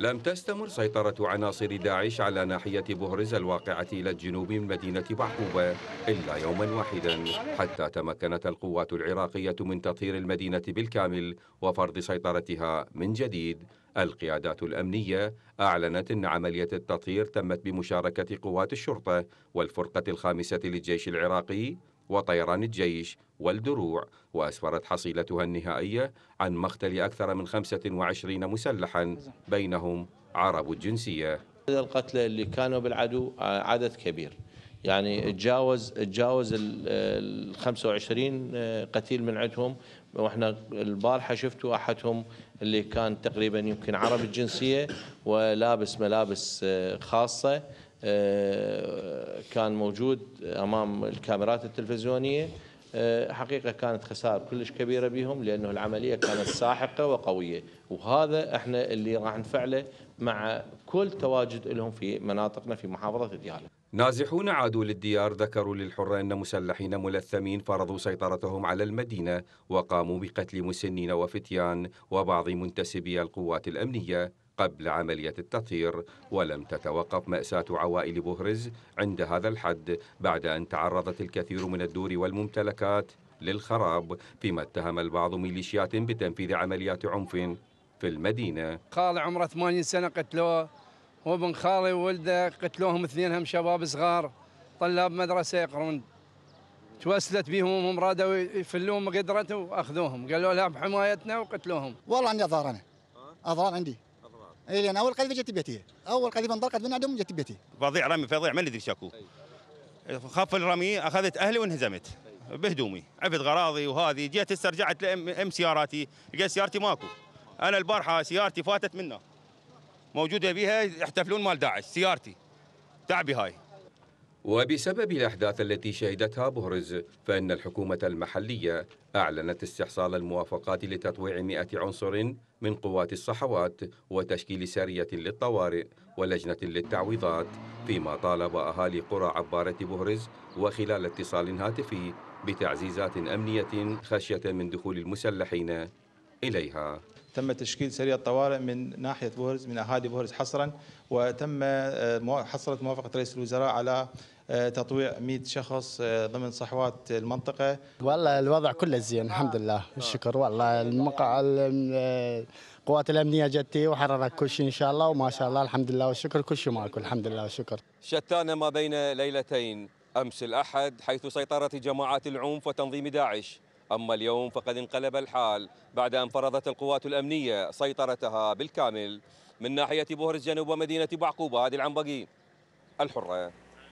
لم تستمر سيطرة عناصر داعش على ناحية بهرز الواقعة إلى الجنوب من مدينة بعقوبة إلا يوما واحدا حتى تمكنت القوات العراقية من تطهير المدينة بالكامل وفرض سيطرتها من جديد القيادات الأمنية أعلنت أن عملية التطهير تمت بمشاركة قوات الشرطة والفرقة الخامسة للجيش العراقي وطيران الجيش والدروع وأسفرت حصيلتها النهائية عن مقتل أكثر من 25 مسلحا بينهم عرب الجنسية القتلى اللي كانوا بالعدو آه، عدد كبير يعني تجاوز تجاوز ال 25 آه، قتيل من عندهم واحنا البارحه شفتوا احدهم اللي كان تقريبا يمكن عربي الجنسيه ولابس ملابس آه، خاصه آه، كان موجود امام الكاميرات التلفزيونيه آه، حقيقه كانت خساره كلش كبيره بهم لانه العمليه كانت ساحقه وقويه وهذا احنا اللي راح نفعله مع كل تواجد لهم في مناطقنا في محافظه ديالى. نازحون عادوا للديار ذكروا للحره ان مسلحين ملثمين فرضوا سيطرتهم على المدينه وقاموا بقتل مسنين وفتيان وبعض منتسبي القوات الامنيه قبل عملية التطهير ولم تتوقف مأساة عوائل بهرز عند هذا الحد بعد أن تعرضت الكثير من الدور والممتلكات للخراب فيما اتهم البعض ميليشيات بتنفيذ عمليات عنف في المدينة خالي عمره 80 سنة قتلوه وابن خالي وولده قتلوهم اثنينهم شباب صغار طلاب مدرسة يقرون توسلت بهم وهم رادوا يفلوهم قدرته واخذوهم قالوا لا بحمايتنا وقتلوهم والله عندي اضرار انا اضرار عندي اي لان اول قذيفه جت بيتي اول قذيفه انطلقت من عندهم جت بيتي فظيع رامي فظيع ما ندري شكو خاف الرمي اخذت اهلي وانهزمت بهدومي عفت غراضي وهذه جيت هسه رجعت لام سياراتي لقيت سيارتي ماكو انا البارحه سيارتي فاتت منه موجوده بيها يحتفلون مال داعش سيارتي تعبي هاي وبسبب الأحداث التي شهدتها بهرز فإن الحكومة المحلية أعلنت استحصال الموافقات لتطويع 100 عنصر من قوات الصحوات وتشكيل سرية للطوارئ ولجنة للتعويضات فيما طالب أهالي قرى عبارة بهرز وخلال اتصال هاتفي بتعزيزات أمنية خشية من دخول المسلحين إليها تم تشكيل سرية طوارئ من ناحية بورز من أهالي بورز حصرا وتم آه، حصلت موافقة رئيس الوزراء على آه، تطويع 100 شخص آه، ضمن صحوات المنطقة والله الوضع كله زين الحمد لله الشكر والله المقع القوات الأمنية جتي وحررت كل شيء إن شاء الله وما شاء الله الحمد لله والشكر كل شيء ماكو الحمد لله والشكر شتان ما بين ليلتين أمس الأحد حيث سيطرت جماعات العنف وتنظيم داعش أما اليوم فقد انقلب الحال بعد أن فرضت القوات الأمنية سيطرتها بالكامل من ناحية بوهرس جنوب ومدينة بعقوبة هذه العنبقي الحرة